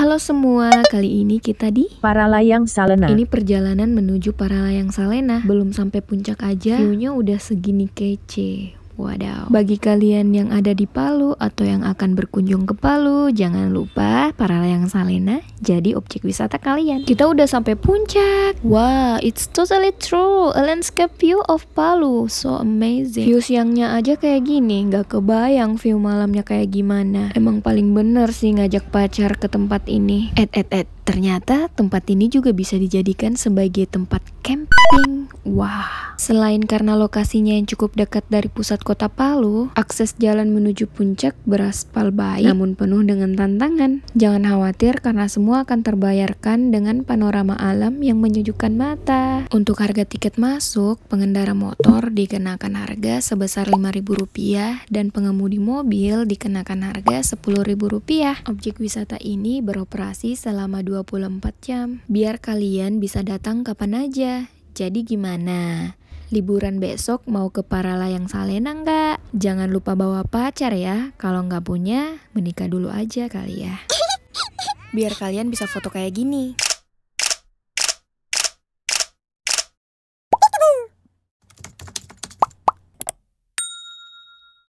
Halo semua, kali ini kita di Paralayang Salena. Ini perjalanan menuju Paralayang Salena. Belum sampai puncak aja, view udah segini kece. Wadaw. Bagi kalian yang ada di Palu atau yang akan berkunjung ke Palu, jangan lupa para layang Salena jadi objek wisata kalian. Kita udah sampai puncak. Wah, wow, it's totally true. A landscape view of Palu, so amazing. View siangnya aja kayak gini, nggak kebayang view malamnya kayak gimana. Emang paling bener sih ngajak pacar ke tempat ini. Et eh, et eh, et, eh, ternyata tempat ini juga bisa dijadikan sebagai tempat camping. Wah, selain karena lokasinya yang cukup dekat dari pusat kota Palu, akses jalan menuju puncak beraspal baik namun penuh dengan tantangan. Jangan khawatir karena semua akan terbayarkan dengan panorama alam yang menyejukkan mata. Untuk harga tiket masuk, pengendara motor dikenakan harga sebesar Rp5.000 dan pengemudi mobil dikenakan harga Rp10.000. Objek wisata ini beroperasi selama 24 jam. Biar kalian bisa datang kapan aja. Jadi gimana? Liburan besok mau ke Parala yang Salena nggak? Jangan lupa bawa pacar ya. Kalau nggak punya, menikah dulu aja kali ya. Biar kalian bisa foto kayak gini.